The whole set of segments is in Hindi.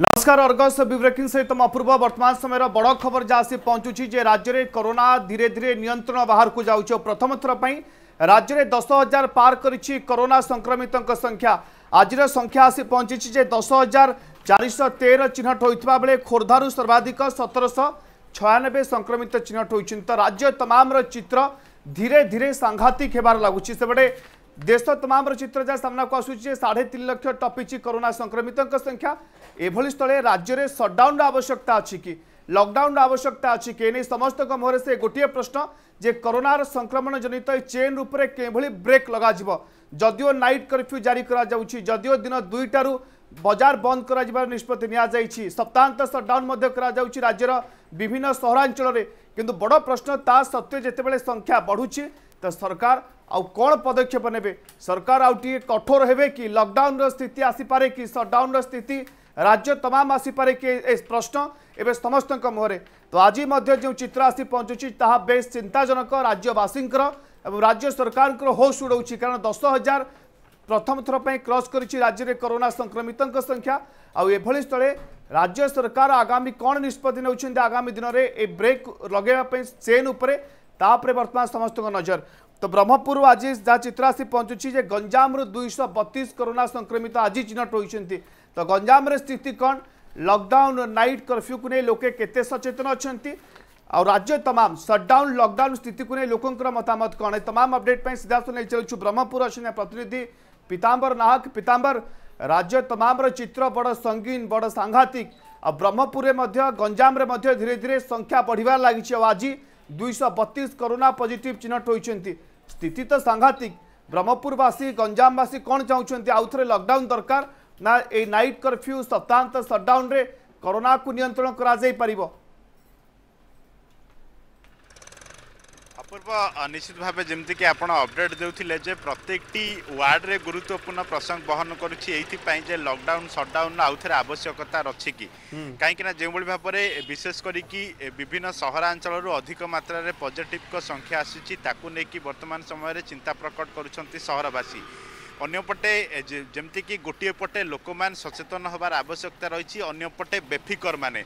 नमस्कार अर्गस ब्रेकिंग सहित अपूर्व बर्तमान समय बड़ खबर जहाँ आसी पहुंचुची जे राज्य में कोरोना धीरे धीरे नियंत्रण बाहर को जाऊँ प्रथम थर पर राज्य में दस हजार पार करोना कोरोना संक्रमित संख्या आज संख्या आसी पहुंची जे दस हजार चारिश तेरह चिन्हट होता बेले खोर्धारू सर्वाधिक सतरश छयानबे संक्रमित चिन्हट होती राज्य तमाम चित्र धीरे धीरे सांघातिक होबार लगुच सेपटे দেশ তমামর চিত্র যা সামনাকু আসুছে সাড়ে তিন লক্ষ টপিছি করোনা সংক্রমিত সংখ্যা এভাবে স্থলে রাজ্যের সটডাউন আবশ্যকতা অছি কি লকডাউন আবশ্যকতা অছি কি এনে সমস্ত মুহে সে গোটিয়ে প্রশ্ন যে করোনার সংক্রমণ জনিত এই চেন উপরে কিভাবে ব্রেক লগাযিব যদিও নাইট কর্ফ্যু জারি করা যাচ্ছে যদিও দিন দুইটার বজার বন্ধ করা যাবার নিষ্পতি নিয়েছে সপ্তাহান্ত সটডাউন করা যাচ্ছে রাজ্যের বিভিন্ন সহরাঞ্চলের কিন্তু বড় প্রশ্ন তা সত্ত্বে যেতবে সংখ্যা বড়ুছে তো সরকার ଆଉ କ'ଣ ପଦକ୍ଷେପ ନେବେ ସରକାର ଆଉ ଟିକେ କଠୋର ହେବେ କି ଲକଡାଉନର ସ୍ଥିତି ଆସିପାରେ କି ସଟ୍ଡାଉନର ସ୍ଥିତି ରାଜ୍ୟ ତମାମ ଆସିପାରେ କି ଏ ପ୍ରଶ୍ନ ଏବେ ସମସ୍ତଙ୍କ ମୁହଁରେ ତ ଆଜି ମଧ୍ୟ ଯେଉଁ ଚିତ୍ର ଆସି ପହଞ୍ଚୁଛି ତାହା ବେଶ୍ ଚିନ୍ତାଜନକ ରାଜ୍ୟବାସୀଙ୍କର ଏବଂ ରାଜ୍ୟ ସରକାରଙ୍କର ହୋସ୍ ଉଡ଼ଉଛି କାରଣ ଦଶ ହଜାର ପ୍ରଥମ ଥର ପାଇଁ କ୍ରସ୍ କରିଛି ରାଜ୍ୟରେ କରୋନା ସଂକ୍ରମିତଙ୍କ ସଂଖ୍ୟା ଆଉ ଏଭଳି ସ୍ଥଳେ ରାଜ୍ୟ ସରକାର ଆଗାମୀ କ'ଣ ନିଷ୍ପତ୍ତି ନେଉଛନ୍ତି ଆଗାମୀ ଦିନରେ ଏ ବ୍ରେକ୍ ଲଗାଇବା ପାଇଁ ସେନ୍ ଉପରେ ତାପରେ ବର୍ତ୍ତମାନ ସମସ୍ତଙ୍କ ନଜର તો ବ୍ରହ୍ମପୁରରୁ ଆଜି ଯାହା ଚିତ୍ର ଆସି ପହଞ୍ଚୁଛି ଯେ ଗଞ୍ଜାମରୁ ଦୁଇଶହ ବତିଶ କରୋନା ସଂକ୍ରମିତ ଆଜି ଚିହ୍ନଟ ହୋଇଛନ୍ତି ତ ଗଞ୍ଜାମରେ ସ୍ଥିତି କ'ଣ ଲକଡାଉନ୍ ନାଇଟ୍ କର୍ଫ୍ୟୁକୁ ନେଇ ଲୋକେ କେତେ ସଚେତନ ଅଛନ୍ତି ଆଉ ରାଜ୍ୟ ତମାମ ସଟ୍ଡାଉନ୍ ଲକଡାଉନ୍ ସ୍ଥିତିକୁ ନେଇ ଲୋକଙ୍କର ମତାମତ କ'ଣ ଏ ତମାମ ଅପଡେଟ୍ ପାଇଁ ସିଧାସଳଖ ନେଇ ଚାଲୁଛୁ ବ୍ରହ୍ମପୁର ଅଛନ୍ତି ପ୍ରତିନିଧି ପିତାମ୍ବର ନାହକ ପିତାମ୍ବର ରାଜ୍ୟ ତମାମର ଚିତ୍ର ବଡ଼ ସଙ୍ଗୀନ ବଡ଼ ସାଂଘାତିକ ଆଉ ବ୍ରହ୍ମପୁରରେ ମଧ୍ୟ ଗଞ୍ଜାମରେ ମଧ୍ୟ ଧୀରେ ଧୀରେ ସଂଖ୍ୟା ବଢ଼ିବାରେ ଲାଗିଛି ଆଉ ଆଜି दुईश बतीस करोना पजिट चिन्ह होती स्थिति तो सांघातिक ब्रह्मपुरवासी गंजामवासी कौन चाहते आउे लकडाउन दरकार ना ये नाइट कर्फ्यू सप्ताहांत सटडाउन करोना को नियंत्रण कर ନିଶ୍ଚିତ ଭାବେ ଯେମିତିକି ଆପଣ ଅପଡେଟ୍ ଦେଉଥିଲେ ଯେ ପ୍ରତ୍ୟେକଟି ୱାର୍ଡ଼ରେ ଗୁରୁତ୍ୱପୂର୍ଣ୍ଣ ପ୍ରସଙ୍ଗ ବହନ କରୁଛି ଏଇଥିପାଇଁ ଯେ ଲକଡାଉନ ସଟଡାଉନର ଆଉଥରେ ଆବଶ୍ୟକତା ରହିଛି କି କାହିଁକି ନା ଯେଉଁଭଳି ଭାବରେ ବିଶେଷ କରିକି ବିଭିନ୍ନ ସହରାଞ୍ଚଳରୁ ଅଧିକ ମାତ୍ରାରେ ପଜିଟିଭଙ୍କ ସଂଖ୍ୟା ଆସୁଛି ତାକୁ ନେଇକି ବର୍ତ୍ତମାନ ସମୟରେ ଚିନ୍ତା ପ୍ରକଟ କରୁଛନ୍ତି ସହରବାସୀ ଅନ୍ୟପଟେ ଯେମିତିକି ଗୋଟିଏ ପଟେ ଲୋକମାନେ ସଚେତନ ହେବାର ଆବଶ୍ୟକତା ରହିଛି ଅନ୍ୟପଟେ ବେଫିକରମାନେ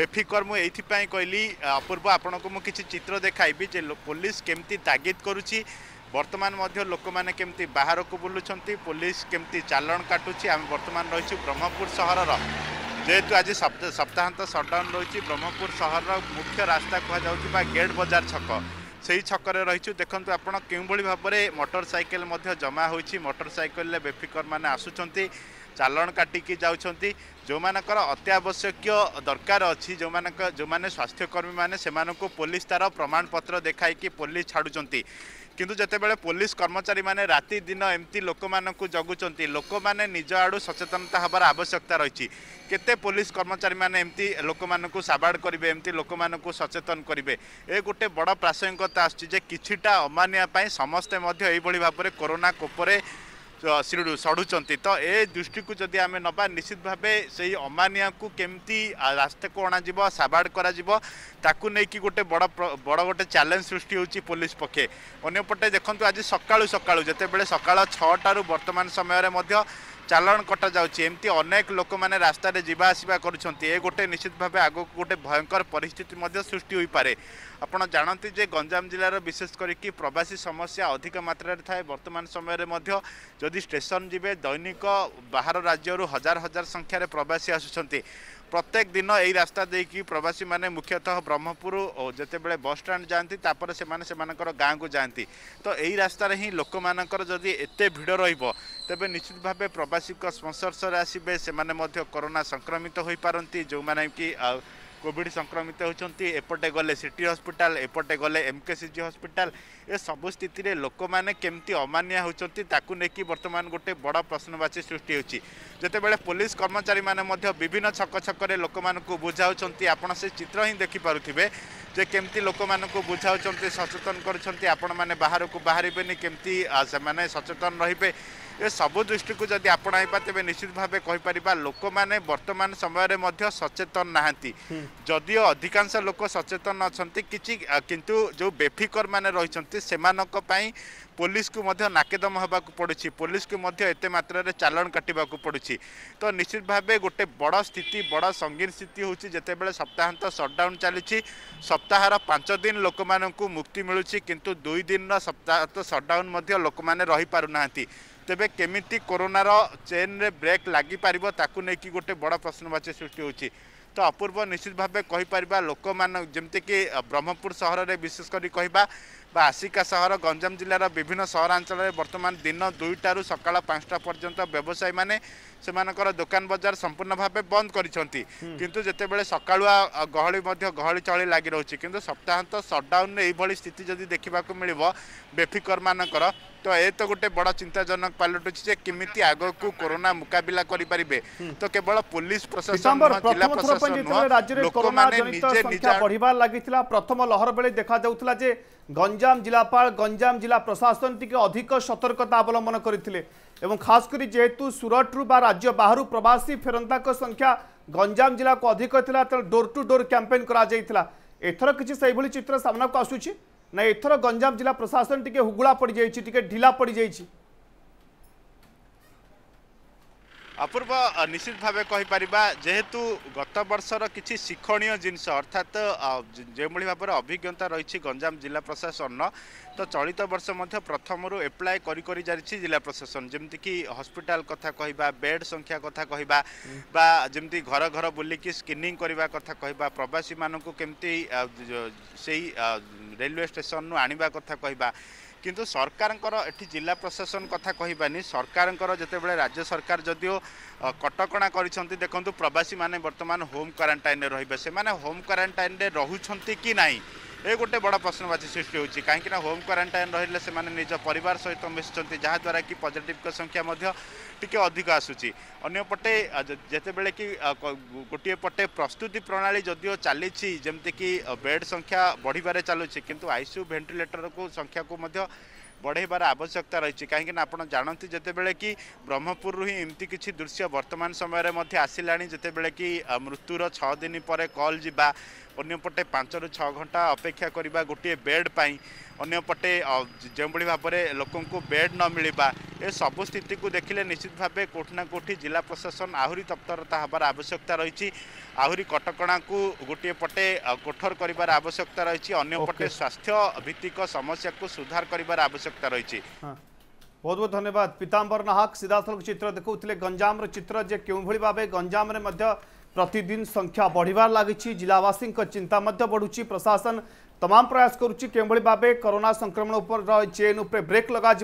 ବେଫିକର ମୁଁ ଏଇଥିପାଇଁ କହିଲି ଅପୂର୍ବ ଆପଣଙ୍କୁ ମୁଁ କିଛି ଚିତ୍ର ଦେଖାଇବି ଯେ ପୋଲିସ କେମିତି ତାଗିଦ କରୁଛି ବର୍ତ୍ତମାନ ମଧ୍ୟ ଲୋକମାନେ କେମିତି ବାହାରକୁ ବୁଲୁଛନ୍ତି ପୋଲିସ କେମିତି ଚାଲାଣ କାଟୁଛି ଆମେ ବର୍ତ୍ତମାନ ରହିଛୁ ବ୍ରହ୍ମପୁର ସହରର ଯେହେତୁ ଆଜି ସପ୍ତାହାନ୍ତ ସଟ୍ଡାଉନ୍ ରହିଛି ବ୍ରହ୍ମପୁର ସହରର ମୁଖ୍ୟ ରାସ୍ତା କୁହାଯାଉଛି ବା ଗେଟ୍ ବଜାର ଛକ ସେହି ଛକରେ ରହିଛୁ ଦେଖନ୍ତୁ ଆପଣ କେଉଁଭଳି ଭାବରେ ମଟରସାଇକେଲ ମଧ୍ୟ ଜମା ହୋଇଛି ମଟରସାଇକେଲରେ ବେଫିକରମାନେ ଆସୁଛନ୍ତି ଚାଲଣ କାଟିକି ଯାଉଛନ୍ତି ଯେଉଁମାନଙ୍କର ଅତ୍ୟାବଶ୍ୟକୀୟ ଦରକାର ଅଛି ଯେଉଁମାନଙ୍କ ଯେଉଁମାନେ ସ୍ୱାସ୍ଥ୍ୟକର୍ମୀମାନେ ସେମାନଙ୍କୁ ପୋଲିସ ତା'ର ପ୍ରମାଣପତ୍ର ଦେଖାଇକି ପୋଲିସ ଛାଡ଼ୁଛନ୍ତି কিন্তু যেতবে পুলিশ কর্মচারী মানে রাতে দিন এমতি লোক জগুচার লোক মানে নিজ আড়ু সচেতনতা হবার আবশ্যকতা রয়েছে কেতে পুলিশ কর্মচারী মানে এমতি লোক সাবাড় করবে এমতি লোক সচেতন করবে এ গোটে বড় প্রাসঙ্গিকতা আসছে যে কিছুটা অমানিয়া সমস্তে মধ্যে এইভাবে ভাবে করোনা কোপরে ଶିଳୁ ସଢ଼ୁଛନ୍ତି ତ ଏ ଦୃଷ୍ଟିକୁ ଯଦି ଆମେ ନେବା ନିଶ୍ଚିତ ଭାବେ ସେଇ ଅମାନିଆକୁ କେମିତି ରାସ୍ତାକୁ ଅଣାଯିବ ସାବାଡ଼ କରାଯିବ ତାକୁ ନେଇକି ଗୋଟେ ବଡ଼ ବଡ଼ ଗୋଟେ ଚ୍ୟାଲେଞ୍ଜ ସୃଷ୍ଟି ହେଉଛି ପୋଲିସ ପକ୍ଷେ ଅନ୍ୟପଟେ ଦେଖନ୍ତୁ ଆଜି ସକାଳୁ ସକାଳୁ ଯେତେବେଳେ ସକାଳ ଛଅଟାରୁ ବର୍ତ୍ତମାନ ସମୟରେ ମଧ୍ୟ ଚାଲାଣ କଟାଯାଉଛି ଏମିତି ଅନେକ ଲୋକମାନେ ରାସ୍ତାରେ ଯିବା ଆସିବା କରୁଛନ୍ତି ଏ ଗୋଟେ ନିଶ୍ଚିତ ଭାବେ ଆଗକୁ ଗୋଟେ ଭୟଙ୍କର ପରିସ୍ଥିତି ମଧ୍ୟ ସୃଷ୍ଟି ହୋଇପାରେ ଆପଣ ଜାଣନ୍ତି ଯେ ଗଞ୍ଜାମ ଜିଲ୍ଲାର ବିଶେଷ କରିକି ପ୍ରବାସୀ ସମସ୍ୟା ଅଧିକ ମାତ୍ରାରେ ଥାଏ ବର୍ତ୍ତମାନ ସମୟରେ ମଧ୍ୟ ଯଦି ଷ୍ଟେସନ ଯିବେ ଦୈନିକ ବାହାର ରାଜ୍ୟରୁ ହଜାର ହଜାର ସଂଖ୍ୟାରେ ପ୍ରବାସୀ ଆସୁଛନ୍ତି ପ୍ରତ୍ୟେକ ଦିନ ଏଇ ରାସ୍ତା ଦେଇକି ପ୍ରବାସୀମାନେ ମୁଖ୍ୟତଃ ବ୍ରହ୍ମପୁର ଓ ଯେତେବେଳେ ବସ୍ଷ୍ଟାଣ୍ଡ ଯାଆନ୍ତି ତାପରେ ସେମାନେ ସେମାନଙ୍କର ଗାଁକୁ ଯାଆନ୍ତି ତ ଏଇ ରାସ୍ତାରେ ହିଁ ଲୋକମାନଙ୍କର ଯଦି ଏତେ ଭିଡ଼ ରହିବ ତେବେ ନିଶ୍ଚିତ ଭାବେ ପ୍ରବାସୀଙ୍କ ସଂସ୍ପର୍ଶରେ ଆସିବେ ସେମାନେ ମଧ୍ୟ କରୋନା ସଂକ୍ରମିତ ହୋଇପାରନ୍ତି ଯେଉଁମାନେ କି କୋଭିଡ଼ ସଂକ୍ରମିତ ହେଉଛନ୍ତି ଏପଟେ ଗଲେ ସିଟି ହସ୍ପିଟାଲ ଏପଟେ ଗଲେ ଏମ୍କେସିଜି ହସ୍ପିଟାଲ ଏସବୁ ସ୍ଥିତିରେ ଲୋକମାନେ କେମିତି ଅମାନିଆ ହେଉଛନ୍ତି ତାକୁ ନେଇକି ବର୍ତ୍ତମାନ ଗୋଟେ ବଡ଼ ପ୍ରଶ୍ନବାଚୀ ସୃଷ୍ଟି ହେଉଛି ଯେତେବେଳେ ପୋଲିସ କର୍ମଚାରୀମାନେ ମଧ୍ୟ ବିଭିନ୍ନ ଛକ ଛକରେ ଲୋକମାନଙ୍କୁ ବୁଝାଉଛନ୍ତି ଆପଣ ସେ ଚିତ୍ର ହିଁ ଦେଖିପାରୁଥିବେ ଯେ କେମିତି ଲୋକମାନଙ୍କୁ ବୁଝାଉଛନ୍ତି ସଚେତନ କରୁଛନ୍ତି ଆପଣମାନେ ବାହାରକୁ ବାହାରିବେନି କେମିତି ସେମାନେ ସଚେତନ ରହିବେ ଏ ସବୁ ଦୃଷ୍ଟିକୁ ଯଦି ଆପଣାଇବା ତେବେ ନିଶ୍ଚିତ ଭାବେ କହିପାରିବା ଲୋକମାନେ ବର୍ତ୍ତମାନ ସମୟରେ ମଧ୍ୟ ସଚେତନ ନାହାନ୍ତି ଯଦିଓ ଅଧିକାଂଶ ଲୋକ ସଚେତନ ଅଛନ୍ତି କିଛି କିନ୍ତୁ ଯେଉଁ ବେଫିକରମାନେ ରହିଛନ୍ତି ସେମାନଙ୍କ ପାଇଁ ପୋଲିସକୁ ମଧ୍ୟ ନାକେଦମ ହେବାକୁ ପଡ଼ୁଛି ପୋଲିସକୁ ମଧ୍ୟ ଏତେ ମାତ୍ରାରେ ଚାଲାଣ କାଟିବାକୁ ପଡ଼ୁଛି ତ ନିଶ୍ଚିତ ଭାବେ ଗୋଟେ ବଡ଼ ସ୍ଥିତି ବଡ଼ ସଙ୍ଗୀନ ସ୍ଥିତି ହେଉଛି ଯେତେବେଳେ ସପ୍ତାହାନ୍ତ ସଟ୍ଡାଉନ୍ ଚାଲିଛି ସପ୍ତାହର ପାଞ୍ଚ ଦିନ ଲୋକମାନଙ୍କୁ ମୁକ୍ତି ମିଳୁଛି କିନ୍ତୁ ଦୁଇ ଦିନର ସପ୍ତାହାନ୍ତ ସଟ୍ଡାଉନ୍ ମଧ୍ୟ ଲୋକମାନେ ରହିପାରୁନାହାନ୍ତି ତେବେ କେମିତି କରୋନାର ଚେନ୍ରେ ବ୍ରେକ୍ ଲାଗିପାରିବ ତାକୁ ନେଇକି ଗୋଟେ ବଡ଼ ପ୍ରଶ୍ନବାଚୀ ସୃଷ୍ଟି ହେଉଛି ତ ଅପୂର୍ବ ନିଶ୍ଚିତ ଭାବେ କହିପାରିବା ଲୋକମାନେ ଯେମିତିକି ବ୍ରହ୍ମପୁର ସହରରେ ବିଶେଷ କରି କହିବା বা আশিকা সহর গঞ্জাম জেলার বিভিন্ন সহরাঞ্চলের বর্তমান দিন দুইটার সকাল পাঁচটা পর্যন্ত ব্যবসায়ী মানে ସେମାନଙ୍କର ଦୋକାନ ବଜାର ସମ୍ପୂର୍ଣ୍ଣ ଭାବେ ବନ୍ଦ କରିଛନ୍ତି କିନ୍ତୁ ଯେତେବେଳେ ସକାଳୁଆ ଗହଳି ମଧ୍ୟ ଗହଳି ଚହଳି ଲାଗି ରହୁଛି କିନ୍ତୁ ସପ୍ତାହାନ୍ତ ସଟ୍ଡାଉନ୍ରେ ଏଇଭଳି ସ୍ଥିତି ଯଦି ଦେଖିବାକୁ ମିଳିବ ବେଫିକରମାନଙ୍କର ତ ଏ ତ ଗୋଟେ ବଡ଼ ଚିନ୍ତାଜନକ ପାଲଟୁଛି ଯେ କେମିତି ଆଗକୁ କରୋନା ମୁକାବିଲା କରିପାରିବେ ତ କେବଳ ପୋଲିସ ପ୍ରଶାସନ ଜିଲ୍ଲା ପ୍ରଶାସନ ଲୋକମାନେ ନିଜେ ନିଜ ବଢ଼ିବାର ଲାଗିଥିଲା ପ୍ରଥମ ଲହର ବେଳେ ଦେଖାଯାଉଥିଲା ଯେ ଗଞ୍ଜାମ ଜିଲ୍ଲାପାଳ ଗଞ୍ଜାମ ଜିଲ୍ଲା ପ୍ରଶାସନ ଟିକେ ଅଧିକ ସତର୍କତା ଅବଲମ୍ବନ କରିଥିଲେ এবং খাস করে যেহেতু সুরট্রু বা রাজ্য বাহারু প্রবাসী ফেরন্তাঙ্ক সংখ্যা গঞ্জাম জেলাকে অধিক লা ডোর টু ডোর ক্যাম্পেন করা এথর কিছু সেইভাবে চিত্র সামনাকু আসুছি না এথর গঞ্জাম জেলা প্রশাসন টিকে হুগুড়া পড়ি যাই টিকে ঢিলা পড়ি যাই অপূর্ব নিশ্চিতভাবে কহিপারিবা যেহেতু গত বর্ষর কিছু শিক্ষণীয় জিনিস অর্থাৎ যেভাবে ভাবে অভিজ্ঞতা রয়েছে গঞ্জাম জেলা প্রশাসন তো চলিত বর্ষ মধ্যে প্রথমর এপ্লাই করি করে যাচ্ছে জেলা প্রশাসন যেমিকি হসপিটাল কথা কহা বেড সংখ্যা কথা কহা বা যেমি ঘর ঘর বুলিকি স্কিনিং করা কথা কহা প্রবাসী মানুষ কেমতি সেই রেলওয়ে স্টেসন আনবা কথা কহা কিন্তু সরকারঙ্কর এটি জেলা প্রশাসন কথা কহবানি সরকারঙ্কর যেতবে রাজ্য সরকার যদিও কটকণা করেছেন দেখুন প্রবাসী মানে বর্তমান হোম কোয়ারেন্টাইনে রহবে সে হোম কোয়ারেন্টাইনে রুচার কি নাই ये गोटे बड़ प्रश्नवाची सृष्टि होती कहीं होम क्वारेटाइन रही है निज पर सहित मिशुंट जहाँद्वारा कि पजिट संख्या टे अधिक आसूची अंपटे जितेबले कि गोटे पटे प्रस्तुति प्रणाली जदिव चली जमीक बेड संख्या बढ़वे चलु कितु आईसीयू भेटिलेटर को संख्या को बढ़ेबार आवश्यकता रही कहीं आप जानते जितेबले कि ब्रह्मपुर ही एमती किसी दृश्य बर्तमान समय आसला जितेबले कि मृत्युर छदिन पर कल जी ଅନ୍ୟପଟେ ପାଞ୍ଚରୁ ଛଅ ଘଣ୍ଟା ଅପେକ୍ଷା କରିବା ଗୋଟିଏ ବେଡ଼୍ ପାଇଁ ଅନ୍ୟପଟେ ଯେଉଁଭଳି ଭାବରେ ଲୋକଙ୍କୁ ବେଡ଼୍ ନ ମିଳିବା ଏସବୁ ସ୍ଥିତିକୁ ଦେଖିଲେ ନିଶ୍ଚିତ ଭାବେ କେଉଁଠି ନା କେଉଁଠି ଜିଲ୍ଲା ପ୍ରଶାସନ ଆହୁରି ତତ୍ପରତା ହେବାର ଆବଶ୍ୟକତା ରହିଛି ଆହୁରି କଟକଣାକୁ ଗୋଟିଏ ପଟେ କୋଠର କରିବାର ଆବଶ୍ୟକତା ରହିଛି ଅନ୍ୟପଟେ ସ୍ୱାସ୍ଥ୍ୟ ଭିତ୍ତିକ ସମସ୍ୟାକୁ ସୁଧାର କରିବାର ଆବଶ୍ୟକତା ରହିଛି ବହୁତ ବହୁତ ଧନ୍ୟବାଦ ପୀତାମ୍ବର ନାହକ ସିଧାସଳଖ ଚିତ୍ର ଦେଖାଉଥିଲେ ଗଞ୍ଜାମର ଚିତ୍ର ଯେ କେଉଁଭଳି ଭାବେ ଗଞ୍ଜାମରେ ମଧ୍ୟ प्रतिदिन संख्या बढ़िबार लगी जिलावासी चिंता बढ़ुची प्रशासन तमाम प्रयास करुच्ची किभली करोना संक्रमण चेन उपर ब्रेक लग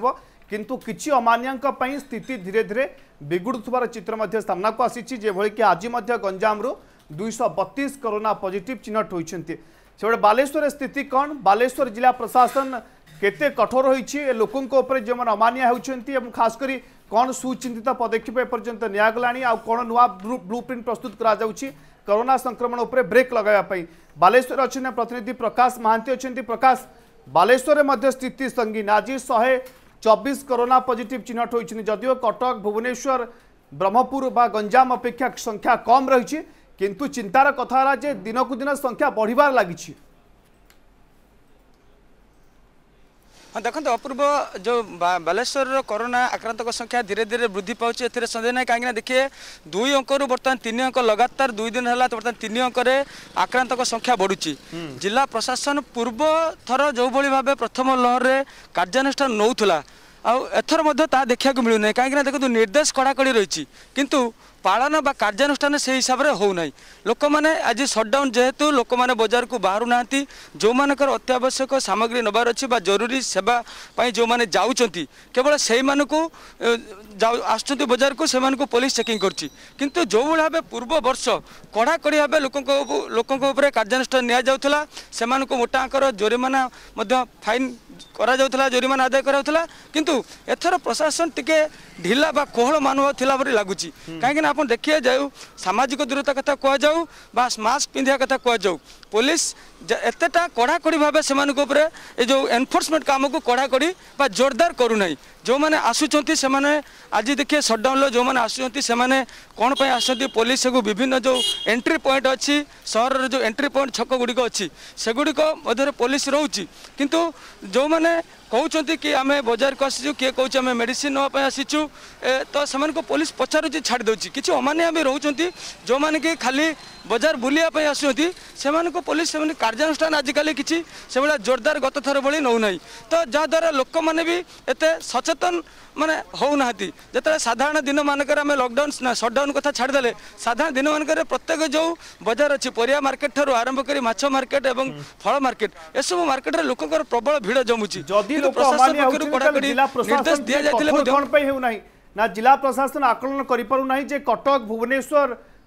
किंतु किसी अमानिया स्थिति धीरे धीरे बिगुड़ चित्र सामना को आसी कि आज गंजामु दुईश बतीस करोना पजिट चिन्हट होती बालेश्वर स्थिति कौन बालेश्वर जिला प्रशासन କେତେ କଠୋର ହୋଇଛି ଏ ଲୋକଙ୍କ ଉପରେ ଯେଉଁମାନେ ଅମାନିଆ ହେଉଛନ୍ତି ଏବଂ ଖାସ୍ କରି କ'ଣ ସୁଚିନ୍ତିତ ପଦକ୍ଷେପ ଏପର୍ଯ୍ୟନ୍ତ ନିଆଗଲାଣି ଆଉ କ'ଣ ନୂଆ ବ୍ଲୁ ପ୍ରିଣ୍ଟ ପ୍ରସ୍ତୁତ କରାଯାଉଛି କରୋନା ସଂକ୍ରମଣ ଉପରେ ବ୍ରେକ୍ ଲଗାଇବା ପାଇଁ ବାଲେଶ୍ୱର ଅଛନ୍ତି ପ୍ରତିନିଧି ପ୍ରକାଶ ମହାନ୍ତି ଅଛନ୍ତି ପ୍ରକାଶ ବାଲେଶ୍ୱରରେ ମଧ୍ୟ ସ୍ଥିତି ସଙ୍ଗୀନ ଆଜି ଶହେ ଚବିଶ କରୋନା ପଜିଟିଭ୍ ଚିହ୍ନଟ ହୋଇଛନ୍ତି ଯଦିଓ କଟକ ଭୁବନେଶ୍ୱର ବ୍ରହ୍ମପୁର ବା ଗଞ୍ଜାମ ଅପେକ୍ଷା ସଂଖ୍ୟା କମ୍ ରହିଛି କିନ୍ତୁ ଚିନ୍ତାର କଥା ହେଲା ଯେ ଦିନକୁ ଦିନ ସଂଖ୍ୟା ବଢ଼ିବାରେ ଲାଗିଛି ହଁ ଦେଖନ୍ତୁ ଅପୂର୍ବ ଯେଉଁ ବାଲେଶ୍ୱରର କରୋନା ଆକ୍ରାନ୍ତଙ୍କ ସଂଖ୍ୟା ଧୀରେ ଧୀରେ ବୃଦ୍ଧି ପାଉଛି ଏଥିରେ ସନ୍ଦେହ ନାହିଁ କାହିଁକିନା ଦେଖିବେ ଦୁଇ ଅଙ୍କରୁ ବର୍ତ୍ତମାନ ତିନି ଅଙ୍କ ଲଗାତାର ଦୁଇ ଦିନ ହେଲା ତ ବର୍ତ୍ତମାନ ତିନି ଅଙ୍କରେ ଆକ୍ରାନ୍ତଙ୍କ ସଂଖ୍ୟା ବଢ଼ୁଛି ଜିଲ୍ଲା ପ୍ରଶାସନ ପୂର୍ବ ଥର ଯେଉଁଭଳି ଭାବେ ପ୍ରଥମ ଲହରରେ କାର୍ଯ୍ୟାନୁଷ୍ଠାନ ନେଉଥିଲା ଆଉ ଏଥର ମଧ୍ୟ ତାହା ଦେଖିବାକୁ ମିଳୁନାହିଁ କାହିଁକିନା ଦେଖନ୍ତୁ ନିର୍ଦ୍ଦେଶ କଡ଼ାକଡ଼ି ରହିଛି କିନ୍ତୁ ପାଳନ ବା କାର୍ଯ୍ୟାନୁଷ୍ଠାନ ସେହି ହିସାବରେ ହେଉନାହିଁ ଲୋକମାନେ ଆଜି ସଟ୍ଡାଉନ୍ ଯେହେତୁ ଲୋକମାନେ ବଜାରକୁ ବାହାରୁ ନାହାନ୍ତି ଯେଉଁମାନଙ୍କର ଅତ୍ୟାବଶ୍ୟକ ସାମଗ୍ରୀ ନେବାର ଅଛି ବା ଜରୁରୀ ସେବା ପାଇଁ ଯେଉଁମାନେ ଯାଉଛନ୍ତି କେବଳ ସେଇମାନଙ୍କୁ ଆସୁଛନ୍ତି ବଜାରକୁ ସେମାନଙ୍କୁ ପୋଲିସ ଚେକିଂ କରୁଛି କିନ୍ତୁ ଯେଉଁଭଳି ଭାବେ ପୂର୍ବ ବର୍ଷ କଡ଼ାକଡ଼ି ଭାବେ ଲୋକଙ୍କ ଲୋକଙ୍କ ଉପରେ କାର୍ଯ୍ୟାନୁଷ୍ଠାନ ନିଆଯାଉଥିଲା ସେମାନଙ୍କୁ ମୋଟା ଆଙ୍କର ଜୋରିମାନା ମଧ୍ୟ ଫାଇନ୍ କରାଯାଉଥିଲା ଜୋରିମାନା ଆଦାୟ କରାଯାଉଥିଲା କିନ୍ତୁ ଏଥର ପ୍ରଶାସନ ଟିକେ ଢିଲା ବା କୋହଳ ମାନୁଭାବ ଥିଲା ଭଳି ଲାଗୁଛି କାହିଁକିନା ଆପଣ ଦେଖିବା ଯାଉ ସାମାଜିକ ଦୂରତା କଥା କୁହାଯାଉ ବା ମାସ୍କ ପିନ୍ଧିବା କଥା କୁହାଯାଉ ପୋଲିସ ଏତେଟା କଡ଼ାକଡ଼ି ଭାବେ ସେମାନଙ୍କ ଉପରେ ଏ ଯେଉଁ ଏନଫୋର୍ସମେଣ୍ଟ କାମକୁ କଡ଼ାକଡ଼ି ବା ଜୋରଦାର କରୁନାହିଁ ଯେଉଁମାନେ ଆସୁଛନ୍ତି ସେମାନେ ଆଜି ଦେଖିବେ ସଟ୍ଡାଉନ୍ରେ ଯେଉଁମାନେ ଆସୁଛନ୍ତି ସେମାନେ କ'ଣ ପାଇଁ ଆସୁଛନ୍ତି ପୋଲିସକୁ ବିଭିନ୍ନ ଯେଉଁ ଏଣ୍ଟ୍ରି ପଏଣ୍ଟ ଅଛି ସହରର ଯେଉଁ ଏଣ୍ଟ୍ରି ପଏଣ୍ଟ ଛକ ଗୁଡ଼ିକ ଅଛି ସେଗୁଡ଼ିକ ମଧ୍ୟରେ ପୋଲିସ ରହୁଛି କିନ୍ତୁ ଯେଉଁମାନେ କହୁଛନ୍ତି କି ଆମେ ବଜାରକୁ ଆସିଛୁ କିଏ କହୁଛି ଆମେ ମେଡ଼ିସିନ ନେବା ପାଇଁ ଆସିଛୁ ତ ସେମାନଙ୍କୁ ପୋଲିସ ପଚାରୁଛି ଛାଡ଼ି ଦେଉଛି କିଛି ଅମାନିଆ ବି ରହୁଛନ୍ତି ଯେଉଁମାନେ କି ଖାଲି ବଜାର ବୁଲିବା ପାଇଁ ଆସୁଛନ୍ତି ସେମାନଙ୍କୁ ପୋଲିସ ସେମାନେ କାର୍ଯ୍ୟାନୁଷ୍ଠାନ ଆଜିକାଲି କିଛି ସେଭଳିଆ ଜୋରଦାର ଗତଥର ଭଳି ନେଉନାହିଁ ତ ଯାହାଦ୍ୱାରା ଲୋକମାନେ ବି ଏତେ ସଚେତନ ମାନେ ହେଉନାହାନ୍ତି ଯେତେବେଳେ ସାଧାରଣ ଦିନମାନଙ୍କରେ ଆମେ ଲକଡାଉନ୍ ସଟ୍ଡାଉନ୍ କଥା ଛାଡ଼ିଦେଲେ ସାଧାରଣ ଦିନମାନଙ୍କରେ ପ୍ରତ୍ୟେକ ଯେଉଁ ବଜାର ଅଛି ପରିବା ମାର୍କେଟ୍ ଠାରୁ ଆରମ୍ଭ କରି ମାଛ ମାର୍କେଟ୍ ଏବଂ ଫଳ ମାର୍କେଟ୍ ଏସବୁ ମାର୍କେଟରେ ଲୋକଙ୍କର ପ୍ରବଳ ଭିଡ଼ ଜମୁଛି ଯଦି କିନ୍ତୁ ପ୍ରଶାସନ ପକ୍ଷରୁ କଡ଼ାକଡ଼ି ନିର୍ଦ୍ଦେଶ ଦିଆଯାଇଥିଲେ ମଧ୍ୟ କ'ଣ ପାଇଁ ହେଉନାହିଁ ନା ଜିଲ୍ଲା ପ୍ରଶାସନ ଆକଳନ କରିପାରୁନାହିଁ ଯେ କଟକ ଭୁବନେଶ୍ୱର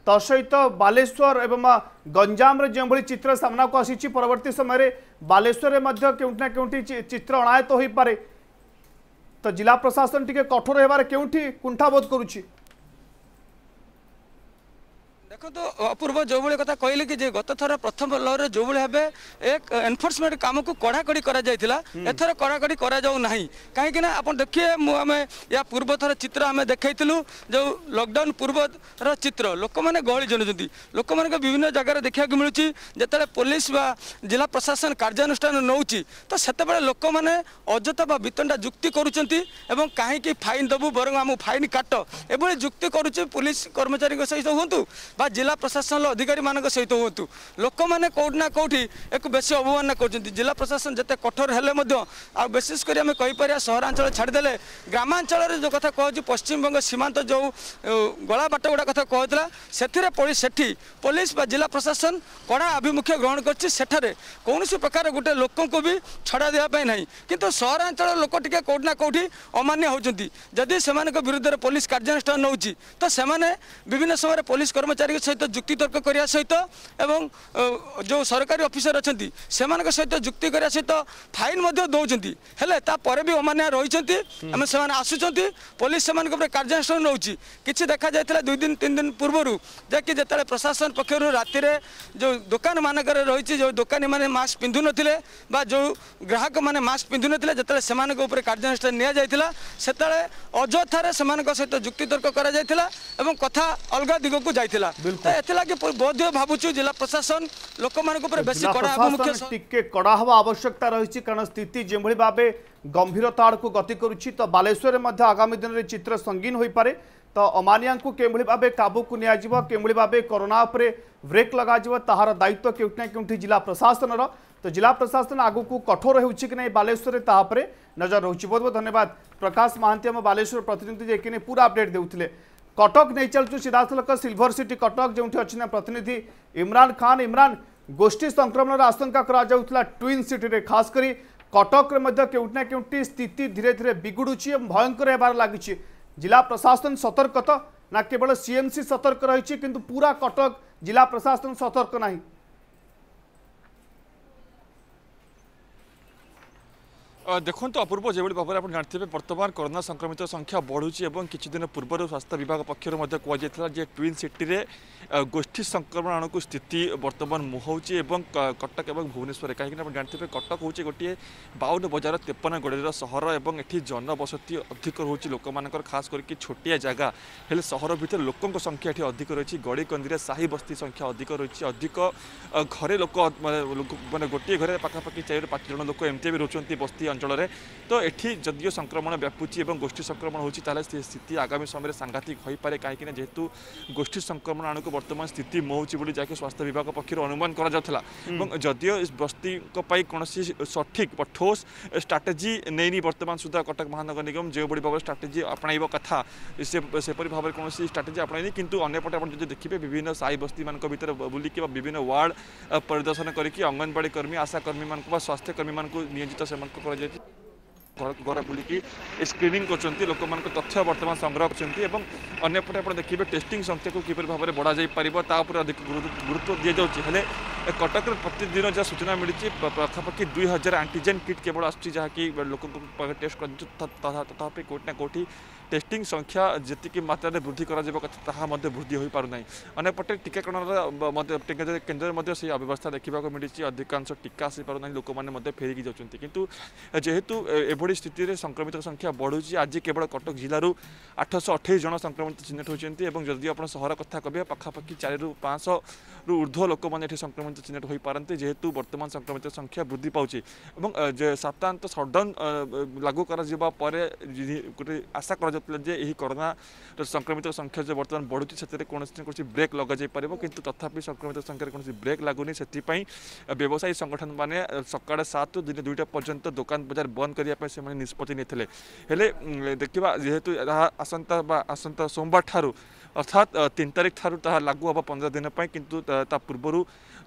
ତତ୍ସହିତ ବାଲେଶ୍ୱର ଏବଂ ଗଞ୍ଜାମର ଯେଉଁଭଳି ଚିତ୍ର ସାମ୍ନାକୁ ଆସିଛି ପରବର୍ତ୍ତୀ ସମୟରେ ବାଲେଶ୍ୱରରେ ମଧ୍ୟ କେଉଁଠି ନା କେଉଁଠି ଚିତ୍ର ଅଣାୟତ ହୋଇପାରେ ତ ଜିଲ୍ଲା ପ୍ରଶାସନ ଟିକେ କଠୋର ହେବାରେ କେଉଁଠି କୁଣ୍ଠାବୋଧ କରୁଛି ଦେଖନ୍ତୁ ଅପୂର୍ବ ଯେଉଁଭଳି କଥା କହିଲେ କି ଯେ ଗତଥର ପ୍ରଥମ ଲହରରେ ଯେଉଁଭଳି ଭାବେ ଏ ଏନଫୋର୍ସମେଣ୍ଟ କାମକୁ କଡ଼ାକଡ଼ି କରାଯାଇଥିଲା ଏଥର କଡ଼ାକଡ଼ି କରାଯାଉ ନାହିଁ କାହିଁକି ନା ଆପଣ ଦେଖିବେ ମୁଁ ଆମେ ୟା ପୂର୍ବଥର ଚିତ୍ର ଆମେ ଦେଖାଇଥିଲୁ ଯେଉଁ ଲକଡାଉନ ପୂର୍ବର ଚିତ୍ର ଲୋକମାନେ ଗହଳି ଜଣୁଛନ୍ତି ଲୋକମାନଙ୍କ ବିଭିନ୍ନ ଜାଗାରେ ଦେଖିବାକୁ ମିଳୁଛି ଯେତେବେଳେ ପୋଲିସ ବା ଜିଲ୍ଲା ପ୍ରଶାସନ କାର୍ଯ୍ୟାନୁଷ୍ଠାନ ନେଉଛି ତ ସେତେବେଳେ ଲୋକମାନେ ଅଯଥା ବା ବିତଣ୍ଡା ଯୁକ୍ତି କରୁଛନ୍ତି ଏବଂ କାହିଁକି ଫାଇନ୍ ଦେବୁ ବରଂ ଆମକୁ ଫାଇନ୍ କାଟ ଏଭଳି ଯୁକ୍ତି କରୁଛି ପୋଲିସ କର୍ମଚାରୀଙ୍କ ସହିତ ହୁଅନ୍ତୁ ବା ବା ଜିଲ୍ଲା ପ୍ରଶାସନର ଅଧିକାରୀମାନଙ୍କ ସହିତ ହୁଅନ୍ତୁ ଲୋକମାନେ କେଉଁଠି ନା କେଉଁଠି ଏକୁ ବେଶୀ ଅବମାନନା କରୁଛନ୍ତି ଜିଲ୍ଲା ପ୍ରଶାସନ ଯେତେ କଠୋର ହେଲେ ମଧ୍ୟ ଆଉ ବିଶେଷ କରି ଆମେ କହିପାରିବା ସହରାଞ୍ଚଳ ଛାଡ଼ିଦେଲେ ଗ୍ରାମାଞ୍ଚଳରେ ଯେଉଁ କଥା କୁହାଉଛି ପଶ୍ଚିମବଙ୍ଗ ସୀମାନ୍ତ ଯେଉଁ ଗଳାବାଟ ଗୁଡ଼ା କଥା କୁହାଉଥିଲା ସେଥିରେ ସେଠି ପୋଲିସ ବା ଜିଲ୍ଲା ପ୍ରଶାସନ କଡ଼ା ଆଭିମୁଖ୍ୟ ଗ୍ରହଣ କରିଛି ସେଠାରେ କୌଣସି ପ୍ରକାର ଗୋଟେ ଲୋକଙ୍କୁ ବି ଛଡ଼ା ଦେବା ପାଇଁ ନାହିଁ କିନ୍ତୁ ସହରାଞ୍ଚଳ ଲୋକ ଟିକେ କେଉଁଠି ନା କେଉଁଠି ଅମାନ୍ୟ ହେଉଛନ୍ତି ଯଦି ସେମାନଙ୍କ ବିରୁଦ୍ଧରେ ପୋଲିସ କାର୍ଯ୍ୟାନୁଷ୍ଠାନ ନେଉଛି ତ ସେମାନେ ବିଭିନ୍ନ ସମୟରେ ପୋଲିସ କର୍ମଚାରୀ সহিত যুক্তিতর্ক করা সহিত এবং যে সরকারি অফিসর অনেক সে সহিত যুক্তি করা সহিত ফাইন দৌঁচ হলে তাপরে বি অমান্য রয়েছেন আমি সে আসুচার পুলিশ সে কার্যানুষ্ঠান নেছি কিছু দেখা যাই দুই দিন তিন দিন পূর্ব যে কি যেত প্রশাসন পক্ষ রাতে যে দোকান মানকরে রয়েছে যে দোকানী মানে মাস্ক পিঁধু নথিলে বা যে গ্রাহক মানে মাস্ক পিঁধু নথিলে যেত সে উপরে কার্যানুষ্ঠান নিয়ে যাই সেতবে অযথার সে সহ যুক্তিতর্ক করা যাই এবং কথা অলগা দিগক যাই तो चित्र संगीन हो पाए तो अमानिया को किभे को नियाजी कोरोना ब्रेक लग जा दायित्व क्यों के जिला प्रशासन तो जिला प्रशासन आग को कठोर हो नहीं बालेश्वर तापर नजर रही बहुत बहुत धन्यवाद प्रकाश महांती आम बालेश्वर प्रतिनिधि पूरा अपडेट देते कटक नहीं चलु सीधासल सिल्भर सिटी कटक जो प्रतिनिधि इमरान खान इमरान गोष्ठी संक्रमण आशंका करा ट्विन सिटी खास कर कटक केउटना के स्थिति धीरे धीरे बिगुड़ी और भयंकर होबार लगी जिला प्रशासन सतर्क तो ना केवल सीएमसी सतर्क रही कि पूरा कटक जिला प्रशासन सतर्क नहीं ଦେଖନ୍ତୁ ଅପୂର୍ବ ଯେଭଳି ଭାବରେ ଆପଣ ଜାଣିଥିବେ ବର୍ତ୍ତମାନ କରୋନା ସଂକ୍ରମିତ ସଂଖ୍ୟା ବଢ଼ୁଛି ଏବଂ କିଛିଦିନ ପୂର୍ବରୁ ସ୍ୱାସ୍ଥ୍ୟ ବିଭାଗ ପକ୍ଷରୁ ମଧ୍ୟ କୁହାଯାଇଥିଲା ଯେ ଟ୍ୱିନ୍ ସିଟିରେ ଗୋଷ୍ଠୀ ସଂକ୍ରମଣକୁ ସ୍ଥିତି ବର୍ତ୍ତମାନ ମୁହଁଉଛି ଏବଂ କଟକ ଏବଂ ଭୁବନେଶ୍ୱରରେ କାହିଁକିନା ଆପଣ ଜାଣିଥିବେ କଟକ ହେଉଛି ଗୋଟିଏ ବାଉନ ବଜାର ତେପନ ଗଡ଼ିର ସହର ଏବଂ ଏଠି ଜନବସତି ଅଧିକ ରହୁଛି ଲୋକମାନଙ୍କର ଖାସ୍ କରିକି ଛୋଟିଆ ଜାଗା ହେଲେ ସହର ଭିତରେ ଲୋକଙ୍କ ସଂଖ୍ୟା ଏଠି ଅଧିକ ରହିଛି ଗଳିକନ୍ଦିରେ ସାହି ବସ୍ତି ସଂଖ୍ୟା ଅଧିକ ରହିଛି ଅଧିକ ଘରେ ଲୋକ ମାନେ ଗୋଟିଏ ଘରେ ପାଖାପାଖି ଚାରିରୁ ପାଞ୍ଚ ଜଣ ଲୋକ ଏମିତି ବି ରହୁଛନ୍ତି ବସ୍ତି अंचल तो ये जदिव संक्रमण व्यापुची और गोष्ठी संक्रमण होती स्थित आगामी समय सांघातिक हो पाए कहीं जेहतु गोष्ठी संक्रमण आड़ बर्तमान स्थित मऊँची जहाँकि स्वास्थ्य विभाग पक्षर अनुमान करा जदिव बस्ती कौन सठिक ठोस स्ट्राटेजी नहीं बर्तमान सुधा कटक महानगर निगम जो भाव में स्ट्राटेजी अपन कथा सेपरी भाव में कौन स्ट्राटेजी अपनाई कि अंपटे आज देखिए विभिन्न साई बस्ती मान भर बुल्कि विभिन्न वार्ड परिदर्शन करी अंगनवाड़ी कर्मी आशाकर्मी स्वास्थ्यकर्मी नियोजित से গরা বলি কি স্ক্রিনিং কোচন্তি লোকমানকে তথ্য বর্তমান সংগ্রহ চন্তি এবং অন্য পটে आपण দেখিবে টেস্টিং সংখ্যা কো কিপৰ ভাবে বড়া যাই পৰিব তাৰ ওপৰ অধিক গুরুত্ব দিয়া জাওচি হলে এ কটাকৰ প্ৰতিদিনৰ যা সূচনা مليচি প্ৰাথমিক 2000 এন্টিজেন কিট কেৱল আছতি যা কি লোকক টেস্ট কৰে তত তত টোপে কোটি টেস্টিং সংখ্যা ଯେତିକି ମାତ୍ରାରେ ବୃଦ୍ଧି କରାଯିବା କଥା ତାହା ମଧ୍ୟ ବୃଦ୍ଧି ହୋଇପାରୁନାହିଁ ଅନେକପଟେ ଟିକାକରଣର ମଧ୍ୟ କେନ୍ଦ୍ରରେ ମଧ୍ୟ ସେହି ଅବ୍ୟବସ୍ଥା ଦେଖିବାକୁ ମିଳିଛି ଅଧିକାଂଶ ଟିକା ଆସିପାରୁନାହିଁ ଲୋକମାନେ ମଧ୍ୟ ଫେରିକି ଯାଉଛନ୍ତି କିନ୍ତୁ ଯେହେତୁ ଏଭଳି ସ୍ଥିତିରେ ସଂକ୍ରମିତ ସଂଖ୍ୟା ବଢ଼ୁଛି ଆଜି କେବଳ କଟକ ଜିଲ୍ଲାରୁ ଆଠଶହ ଅଠେଇଶ ଜଣ ସଂକ୍ରମିତ ଚିହ୍ନଟ ହୋଇଛନ୍ତି ଏବଂ ଯଦି ଆପଣ ସହର କଥା କହିବେ ପାଖାପାଖି ଚାରିରୁ ପାଞ୍ଚଶହରୁ ଉର୍ଦ୍ଧ୍ୱ ଲୋକମାନେ ଏଠି ସଂକ୍ରମିତ ଚିହ୍ନଟ ହୋଇପାରନ୍ତି ଯେହେତୁ ବର୍ତ୍ତମାନ ସଂକ୍ରମିତ ସଂଖ୍ୟା ବୃଦ୍ଧି ପାଉଛି ଏବଂ ସପ୍ତାହାନ୍ତ ସଟ୍ଡାଉନ୍ ଲାଗୁ କରାଯିବା ପରେ ଗୋଟେ ଆଶା କରାଯାଉଛି ଯାଉଥିଲା ଯେ ଏହି କରୋନାର ସଂକ୍ରମିତ ସଂଖ୍ୟା ଯେ ବର୍ତ୍ତମାନ ବଢ଼ୁଛି ସେଥିରେ କୌଣସି ନା କୌଣସି ବ୍ରେକ୍ ଲଗାଯାଇ ପାରିବ କିନ୍ତୁ ତଥାପି ସଂକ୍ରମିତ ସଂଖ୍ୟାରେ କୌଣସି ବ୍ରେକ୍ ଲାଗୁନି ସେଥିପାଇଁ ବ୍ୟବସାୟୀ ସଂଗଠନମାନେ ସକାଳ ସାତରୁ ଦିନ ଦୁଇଟା ପର୍ଯ୍ୟନ୍ତ ଦୋକାନ ବଜାର ବନ୍ଦ କରିବା ପାଇଁ ସେମାନେ ନିଷ୍ପତ୍ତି ନେଇଥିଲେ ହେଲେ ଦେଖିବା ଯେହେତୁ ତାହା ଆସନ୍ତା ବା ଆସନ୍ତା ସୋମବାର ଠାରୁ ଅର୍ଥାତ୍ ତିନି ତାରିଖ ଠାରୁ ତାହା ଲାଗୁ ହେବ ପନ୍ଦର ଦିନ ପାଇଁ କିନ୍ତୁ ତା ପୂର୍ବରୁ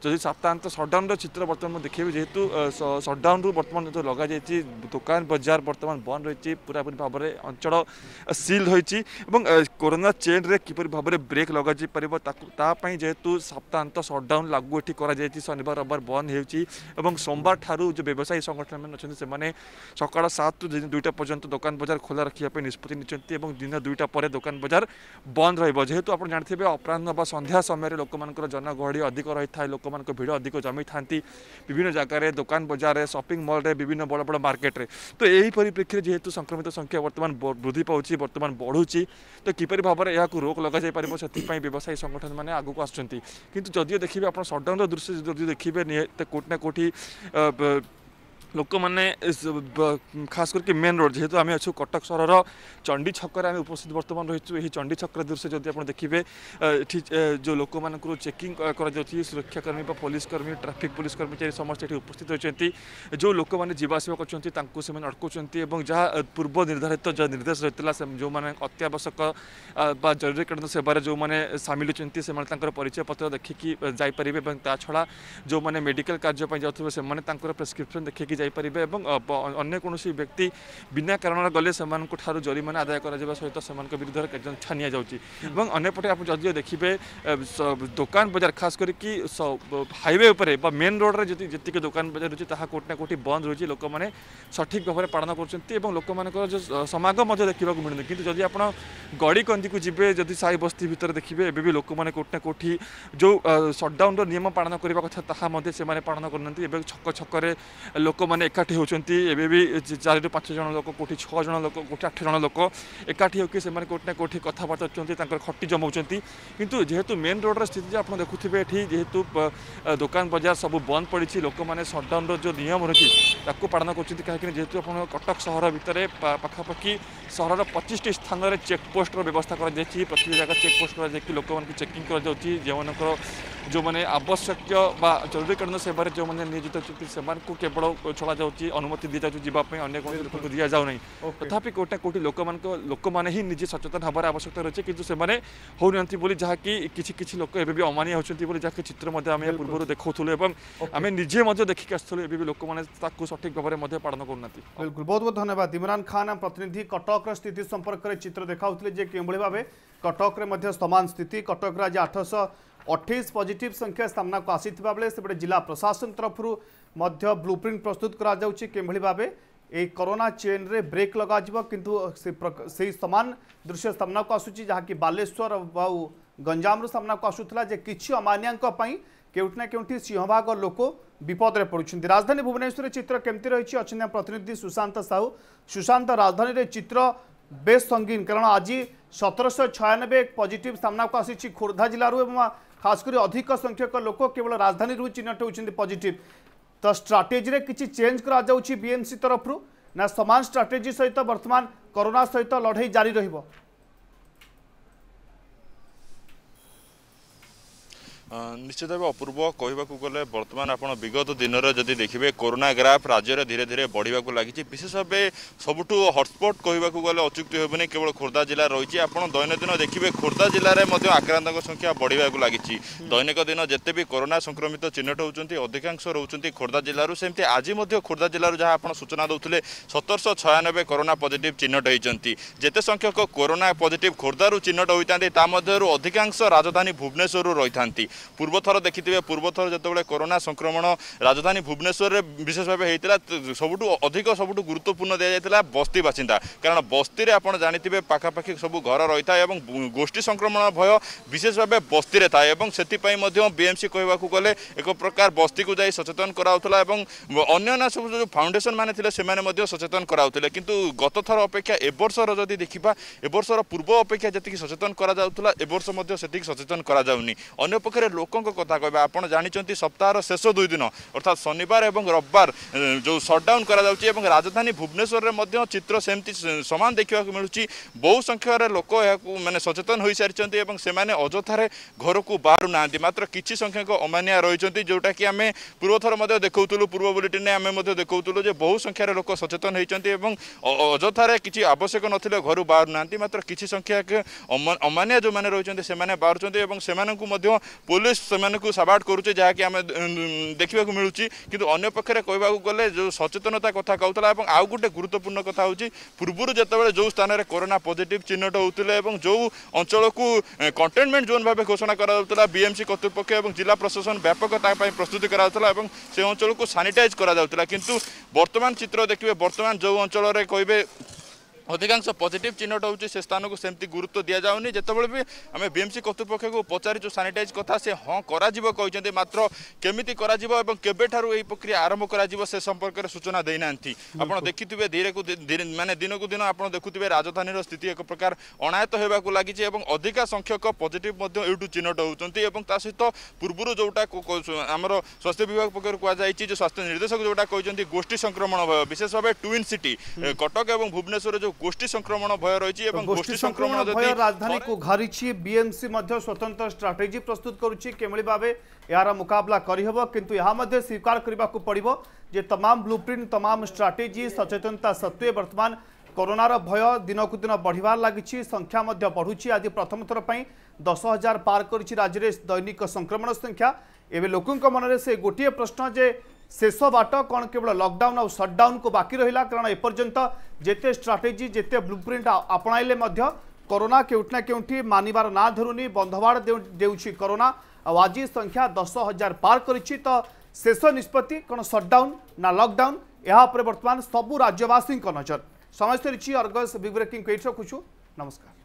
ଯଦି ସାପ୍ତାହାନ୍ତ ସଟ୍ଡାଉନ୍ର ଚିତ୍ର ବର୍ତ୍ତମାନ ମୁଁ ଦେଖେଇବି ଯେହେତୁ ସଟ୍ଡାଉନ୍ରୁ ବର୍ତ୍ତମାନ ଯେଉଁ ଲଗାଯାଇଛି ଦୋକାନ ବଜାର ବର୍ତ୍ତମାନ ବନ୍ଦ ରହିଛି ପୁରାପୁରି ଭାବରେ ଅଞ୍ଚଳ ସିଲ୍ ରହିଛି ଏବଂ କରୋନା ଚେନ୍ରେ କିପରି ଭାବରେ ବ୍ରେକ୍ ଲଗାଯାଇପାରିବ ତାକୁ ତା ପାଇଁ ଯେହେତୁ ସପ୍ତାହାନ୍ତ ସଟ୍ଡାଉନ୍ ଲାଗୁ ଏଠି କରାଯାଇଛି ଶନିବାର ରବିବାର ବନ୍ଦ ହେଉଛି ଏବଂ ସୋମବାରଠାରୁ ଯେଉଁ ବ୍ୟବସାୟୀ ସଂଗଠନମାନେ ଅଛନ୍ତି ସେମାନେ ସକାଳ ସାତରୁ ଦୁଇଟା ପର୍ଯ୍ୟନ୍ତ ଦୋକାନ ବଜାର ଖୋଲା ରଖିବା ପାଇଁ ନିଷ୍ପତ୍ତି ନେଇଛନ୍ତି ଏବଂ ଦିନ ଦୁଇଟା ପରେ ଦୋକାନ ବଜାର ବନ୍ଦ ରହିବ ଯେହେତୁ ଆପଣ ଜାଣିଥିବେ ଅପରାହ୍ନ ବା ସନ୍ଧ୍ୟା ସମୟରେ ଲୋକମାନଙ୍କର ଜନଗହଳି ଅଧିକ ରହିଥାଏ ଲୋକ ଲୋକମାନଙ୍କ ଭିଡ଼ ଅଧିକ ଜମିଥାନ୍ତି ବିଭିନ୍ନ ଜାଗାରେ ଦୋକାନ ବଜାରରେ ସପିଂ ମଲ୍ରେ ବିଭିନ୍ନ ବଡ଼ ବଡ଼ ମାର୍କେଟରେ ତ ଏହି ପରିପ୍ରେକ୍ଷୀରେ ଯେହେତୁ ସଂକ୍ରମିତ ସଂଖ୍ୟା ବର୍ତ୍ତମାନ ବୃଦ୍ଧି ପାଉଛି ବର୍ତ୍ତମାନ ବଢ଼ୁଛି ତ କିପରି ଭାବରେ ଏହାକୁ ରୋକ ଲଗାଯାଇପାରିବ ସେଥିପାଇଁ ବ୍ୟବସାୟୀ ସଂଗଠନମାନେ ଆଗକୁ ଆସୁଛନ୍ତି କିନ୍ତୁ ଯଦିଓ ଦେଖିବେ ଆପଣ ସଡ଼ନ୍ର ଦୃଶ୍ୟ ଯଦି ଦେଖିବେ ନିହାତି କେଉଁଠି ନା କେଉଁଠି लोक मैंने खास करके मेन रोड जेहेतु आम अच्छे कटक सहर चंडी छक आम उपस्थित बर्तमान रही चंडी छक दृश्य जब आप देखिए जो लोक मूँ चेकिंग कर सुरक्षाकर्मी पुलिसकर्मी ट्राफिक पुलिस कर्मचारी समस्त ये उस्थित होती जो लोक मैंने जावासवा करा पूर्व निर्धारित जो निर्देश रही है जो मैंने अत्यावश्यक जरूरकालीन सेवार जो मैंने सामिल होती से परिचय पत्र देखिकी जापर छड़ा जो मैंने मेडिकल कार्यपाई जाने प्रेसक्रिप्सन देखिए ଯାଇପାରିବେ ଏବଂ ଅନ୍ୟ କୌଣସି ବ୍ୟକ୍ତି ବିନା କାରଣରେ ଗଲେ ସେମାନଙ୍କ ଠାରୁ ଜରିମାନା ଆଦାୟ କରାଯିବା ସହିତ ସେମାନଙ୍କ ବିରୁଦ୍ଧରେ କାର୍ଯ୍ୟାନୁଷ୍ଠାନ ନିଆଯାଉଛି ଏବଂ ଅନ୍ୟପଟେ ଆପଣ ଯଦିଓ ଦେଖିବେ ଦୋକାନ ବଜାର ଖାସ କରିକି ହାଇୱେ ଉପରେ ବା ମେନ୍ ରୋଡ଼ରେ ଯଦି ଯେତିକି ଦୋକାନ ବଜାର ରହୁଛି ତାହା କେଉଁଠି ନା କେଉଁଠି ବନ୍ଦ ରହୁଛି ଲୋକମାନେ ସଠିକ୍ ଭାବରେ ପାଳନ କରୁଛନ୍ତି ଏବଂ ଲୋକମାନଙ୍କର ଯେଉଁ ସମାଗମ ମଧ୍ୟ ଦେଖିବାକୁ ମିଳୁନି କିନ୍ତୁ ଯଦି ଆପଣ ଗଡ଼ିକନ୍ଦିକୁ ଯିବେ ଯଦି ସାହି ବସ୍ତି ଭିତରେ ଦେଖିବେ ଏବେ ବି ଲୋକମାନେ କେଉଁଠି ନା କେଉଁଠି ଯେଉଁ ସଟ୍ଡାଉନ୍ର ନିୟମ ପାଳନ କରିବା କଥା ତାହା ମଧ୍ୟ ସେମାନେ ପାଳନ କରୁନାହାନ୍ତି ଏବେ ଛକ ଛକରେ ଲୋକମାନେ মানে ଏକାଠି ହେଉଛନ୍ତି ଏବେ ବି ଚାରିରୁ ପାଞ୍ଚ ଜଣ ଲୋକ କେଉଁଠି ଛଅ ଜଣ ଲୋକ କେଉଁଠି ଆଠ ଜଣ ଲୋକ ଏକାଠି ହେଉକି ସେମାନେ କେଉଁଠି ନା କେଉଁଠି କଥାବାର୍ତ୍ତା ଅଛନ୍ତି ତାଙ୍କର ଖଟି ଜମାଉଛନ୍ତି କିନ୍ତୁ ଯେହେତୁ ମେନ୍ ରୋଡ଼ର ସ୍ଥିତି ଯେ ଆପଣ ଦେଖୁଥିବେ ଏଠି ଯେହେତୁ ଦୋକାନ ବଜାର ସବୁ ବନ୍ଦ ପଡ଼ିଛି ଲୋକମାନେ ସଟ୍ଡାଉନର ଯେଉଁ ନିୟମ ରହିଛି ତାକୁ ପାଳନ କରୁଛନ୍ତି କାହିଁକିନା ଯେହେତୁ ଆପଣ କଟକ ସହର ଭିତରେ ପାଖାପାଖି ସହରର ପଚିଶଟି ସ୍ଥାନରେ ଚେକ୍ ବ୍ୟବସ୍ଥା କରାଯାଇଛି ପ୍ରତି ଜାଗା ଚେକ୍ପୋଷ୍ଟ କରାଯାଇକି ଲୋକମାନଙ୍କୁ ଚେକିଂ କରାଯାଉଛି ଯେଉଁମାନଙ୍କର ଯେଉଁମାନେ ଆବଶ୍ୟକ ବା ଜରୁରୀକାଳୀନ ସେବାରେ ଯେଉଁମାନେ ନିୟୋଜିତ ଅଛନ୍ତି ସେମାନଙ୍କୁ କେବଳ ଛଡ଼ାଯାଉଛି ଅନୁମତି ଦିଆଯାଉଛି ଯିବା ପାଇଁ ଅନ୍ୟ କୌଣସି ଲୋକଙ୍କୁ ଦିଆଯାଉନାହିଁ ତଥାପି କେଉଁଟା କେଉଁଠି ଲୋକମାନଙ୍କ ଲୋକମାନେ ହିଁ ନିଜେ ସଚେତନ ହେବାର ଆବଶ୍ୟକତା ରହିଛି କିନ୍ତୁ ସେମାନେ ହେଉନାହାନ୍ତି ବୋଲି ଯାହାକି କିଛି କିଛି ଲୋକ ଏବେ ବି ଅମାନିଆ ହେଉଛନ୍ତି ବୋଲି ଯାହାକି ଚିତ୍ର ମଧ୍ୟ ଆମେ ପୂର୍ବରୁ ଦେଖାଉଥିଲୁ ଏବଂ ଆମେ ନିଜେ ମଧ୍ୟ ଦେଖିକି ଆସୁଥିଲୁ ଏବେ ବି ଲୋକମାନେ ତାକୁ ସଠିକ୍ ଭାବରେ ମଧ୍ୟ ପାଳନ କରୁନାହାନ୍ତି ବିଲକୁଲ ବହୁତ ବହୁତ ଧନ୍ୟବାଦ ଇମରାନ ଖାନ ଆମ ପ୍ରତିନିଧି କଟକର ସ୍ଥିତି ସମ୍ପର୍କରେ ଚିତ୍ର ଦେଖାଉଥିଲେ ଯେ କେଉଁଭଳି ଭାବେ କଟକରେ ମଧ୍ୟ ସମାନ ସ୍ଥିତି କଟକରେ ଆଜି ଆଠଶହ अठाई पजिट संख्या सामना को आसी से जिला प्रशासन तरफ ब्लू प्रिंट प्रस्तुत करें ये कोरोना चेन रे ब्रेक लगा किंतु से समान दृश्य सामना को आसूँ जहाँकि बालेश्वर आ गंजाम सामना को आसूला जे कि अमानियाई के सिंहभाग लोक विपद पड़ुं राजधानी भुवनेश्वर चित्र केमती रही अच्छा प्रतिनिधि सुशांत साहू सुशांत राजधानी चित्र बेस संगीन कारण आज सतरश छयानबे पजिट सामना को आसी खोर्धा जिलूँ खासकर अधिक संख्यक लोक केवल राजधानी चिन्हट होती पजिट तो स्ट्राटेजी किसी चेंज कर बीएमसी तरफ ना सामान स्ट्राटेजी सहित बर्तमान करोना सहित लड़े जारी रोक ନିଶ୍ଚିତ ଭାବେ ଅପୂର୍ବ କହିବାକୁ ଗଲେ ବର୍ତ୍ତମାନ ଆପଣ ବିଗତ ଦିନରେ ଯଦି ଦେଖିବେ କରୋନା ଗ୍ରାଫ ରାଜ୍ୟରେ ଧୀରେ ଧୀରେ ବଢ଼ିବାକୁ ଲାଗିଛି ବିଶେଷ ଭାବେ ସବୁଠୁ ହଟ୍ସ୍ପଟ୍ କହିବାକୁ ଗଲେ ଅଚ୍ୟୁକ୍ତି ହେବନି କେବଳ ଖୋର୍ଦ୍ଧା ଜିଲ୍ଲା ରହିଛି ଆପଣ ଦୈନନ୍ଦିନ ଦେଖିବେ ଖୋର୍ଦ୍ଧା ଜିଲ୍ଲାରେ ମଧ୍ୟ ଆକ୍ରାନ୍ତଙ୍କ ସଂଖ୍ୟା ବଢ଼ିବାକୁ ଲାଗିଛି ଦୈନିକ ଦିନ ଯେତେ ବି କରୋନା ସଂକ୍ରମିତ ଚିହ୍ନଟ ହେଉଛନ୍ତି ଅଧିକାଂଶ ରହୁଛନ୍ତି ଖୋର୍ଦ୍ଧା ଜିଲ୍ଲାରୁ ସେମିତି ଆଜି ମଧ୍ୟ ଖୋର୍ଦ୍ଧା ଜିଲ୍ଲାରୁ ଯାହା ଆପଣ ସୂଚନା ଦେଉଥିଲେ ସତରଶହ ଛୟାନବେ କରୋନା ପଜିଟିଭ୍ ଚିହ୍ନଟ ହୋଇଛନ୍ତି ଯେତେ ସଂଖ୍ୟକ କରୋନା ପଜିଟିଭ୍ ଖୋର୍ଦ୍ଧାରୁ ଚିହ୍ନଟ ହୋଇଥାନ୍ତି ତା ମଧ୍ୟରୁ ଅଧିକାଂଶ ରାଜଧାନୀ ଭୁବନେଶ୍ୱରରୁ ରହିଥାନ୍ତି ପୂର୍ବଥର ଦେଖିଥିବେ ପୂର୍ବଥର ଯେତେବେଳେ କରୋନା ସଂକ୍ରମଣ ରାଜଧାନୀ ଭୁବନେଶ୍ୱରରେ ବିଶେଷ ଭାବେ ହେଇଥିଲା ସବୁଠୁ ଅଧିକ ସବୁଠୁ ଗୁରୁତ୍ୱପୂର୍ଣ୍ଣ ଦିଆଯାଇଥିଲା ବସ୍ତି ବାସିନ୍ଦା କାରଣ ବସ୍ତିରେ ଆପଣ ଜାଣିଥିବେ ପାଖାପାଖି ସବୁ ଘର ରହିଥାଏ ଏବଂ ଗୋଷ୍ଠୀ ସଂକ୍ରମଣ ଭୟ ବିଶେଷ ଭାବେ ବସ୍ତିରେ ଥାଏ ଏବଂ ସେଥିପାଇଁ ମଧ୍ୟ ବିଏମ୍ସି କହିବାକୁ ଗଲେ ଏକ ପ୍ରକାର ବସ୍ତିକୁ ଯାଇ ସଚେତନ କରାଉଥିଲା ଏବଂ ଅନ୍ୟାନ୍ୟ ସବୁ ଯେଉଁ ଫାଉଣ୍ଡେସନ ମାନେ ଥିଲେ ସେମାନେ ମଧ୍ୟ ସଚେତନ କରାଉଥିଲେ କିନ୍ତୁ ଗତଥର ଅପେକ୍ଷା ଏବର୍ଷର ଯଦି ଦେଖିବା ଏବର୍ଷର ପୂର୍ବ ଅପେକ୍ଷା ଯେତିକି ସଚେତନ କରାଯାଉଥିଲା ଏବର୍ଷ ମଧ୍ୟ ସେତିକି ସଚେତନ କରାଯାଉନି ଅନ୍ୟପକ୍ଷରେ ଲୋକଙ୍କ କଥା କହିବା ଆପଣ ଜାଣିଛନ୍ତି ସପ୍ତାହର ଶେଷ ଦୁଇ ଦିନ ଅର୍ଥାତ୍ ଶନିବାର ଏବଂ ରବିବାର ଯେଉଁ ସଟ୍ଡାଉନ୍ କରାଯାଉଛି ଏବଂ ରାଜଧାନୀ ଭୁବନେଶ୍ୱରରେ ମଧ୍ୟ ଚିତ୍ର ସେମିତି ସମାନ ଦେଖିବାକୁ ମିଳୁଛି ବହୁ ସଂଖ୍ୟାରେ ଲୋକ ଏହାକୁ ମାନେ ସଚେତନ ହୋଇସାରିଛନ୍ତି ଏବଂ ସେମାନେ ଅଯଥାରେ ଘରକୁ ବାହାରୁନାହାନ୍ତି ମାତ୍ର କିଛି ସଂଖ୍ୟକ ଅମାନିଆ ରହିଛନ୍ତି ଯେଉଁଟାକି ଆମେ ପୂର୍ବଥର ମଧ୍ୟ ଦେଖାଉଥିଲୁ ପୂର୍ବ ବୁଲେଟିନ୍ରେ ଆମେ ମଧ୍ୟ ଦେଖାଉଥିଲୁ ଯେ ବହୁ ସଂଖ୍ୟାରେ ଲୋକ ସଚେତନ ହୋଇଛନ୍ତି ଏବଂ ଅଯଥାରେ କିଛି ଆବଶ୍ୟକ ନଥିଲେ ଘରୁ ବାହାରୁନାହାନ୍ତି ମାତ୍ର କିଛି ସଂଖ୍ୟକ ଅମାନିଆ ଯେଉଁମାନେ ରହିଛନ୍ତି ସେମାନେ ବାହାରୁଛନ୍ତି ଏବଂ ସେମାନଙ୍କୁ ମଧ୍ୟ পুলিশ সেমানকু সাবাট করুছে কি আমি দেখিবাকু মিলুচি কিন্তু অন্য পক্ষে কইবাকু গলে যে সচেতনতা কথা কৌতলা এবং আউ গোটে গুরুত্বপূর্ণ কথা হচ্ছে পূর্বর যেতবে যে স্থানের করোনা পজিটিভ চিহ্নট হউলে এবং যে অঞ্চলকু কন্টেনমেন্ট জোন ভাবে ঘোষণা করা যাওয়া বিএমসি কর্তৃপক্ষ এবং জেলা প্রশাসন ব্যাপক তা প্রস্তুতি করা যাওয়া এবং সেই অঞ্চলকু সানিটাইজ করা যাওয়া কিন্তু বর্তমান চিত্র দেখবে বর্তমান যে অঞ্চলের কইবে अधिकांश पजेट चिह्न हुन्छ स्थानको गुरुत्व दिने जतिबेलेएमसी कर्तृपक्ष पचारिछु सानिटाज कथा सि हँ क्र केवि आरम्भर्केर सूचनादना देखिथ्यो धीरको मे दिनकु दिन आउँथ्यो राजधानी र स्थिति एक प्रकार अनायत हुन्छ अधिक संख्यक पजेटु चिह्नट हुन्छ त सहित पूर्व स्वास्थ्य विभाग पक्ष कु स्वास्थ्य निर्देशक जोटाइन्छ गोष्ठी संक्रमण भयो विशेषभर टुविन् सिट कटक ए भुवेश्वर स्वतंत्र स्वतन्त्र प्रस्तुत गरुभ मुकाबला मुकला गरिहेब कि यहाँ स्वीकार गर्नु जे तमाम ब्लुप्रिन्ट तमाम स्ट्राटेजी सचेतनता सत्वे बर्तमान करोना भय दिन दिन बढ्वार लाग्छ संख्या बढु प्रथम थ्रै दस हजार पार गरि दैनिक संक्रमण संख्या से गोटे प्रश्न शेष बाट कौन केवल लकडाउन आ सटडाउन को बाकी रहा कारण एपर्यंत जिते स्ट्राटेजी जिते ब्लूप्रिंट आपणाइले करोना केउटना केउटी ना धरुनी बंधवाड़ दे करोना आज संख्या दस हजार पार कर तो शेष निष्पत्ति कौन सटडाउन ना लकडाउन यहाँ बर्तमान सबू राज्यवासी नजर समय सरी अर्गस ब्रेकिंग रखुचु नमस्कार